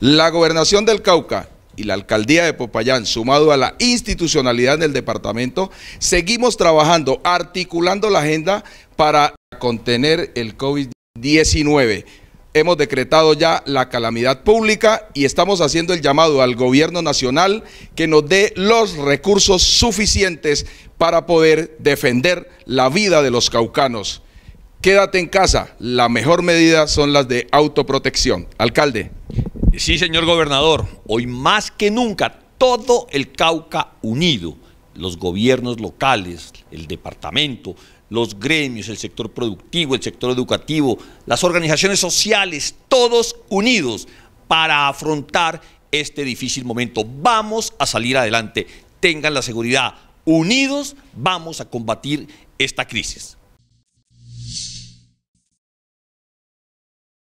La gobernación del Cauca y la alcaldía de Popayán, sumado a la institucionalidad del departamento, seguimos trabajando, articulando la agenda para contener el COVID-19. Hemos decretado ya la calamidad pública y estamos haciendo el llamado al gobierno nacional que nos dé los recursos suficientes para poder defender la vida de los caucanos. Quédate en casa, la mejor medida son las de autoprotección. Alcalde. Sí, señor gobernador, hoy más que nunca todo el Cauca unido, los gobiernos locales, el departamento, los gremios, el sector productivo, el sector educativo, las organizaciones sociales, todos unidos para afrontar este difícil momento. Vamos a salir adelante, tengan la seguridad, unidos vamos a combatir esta crisis.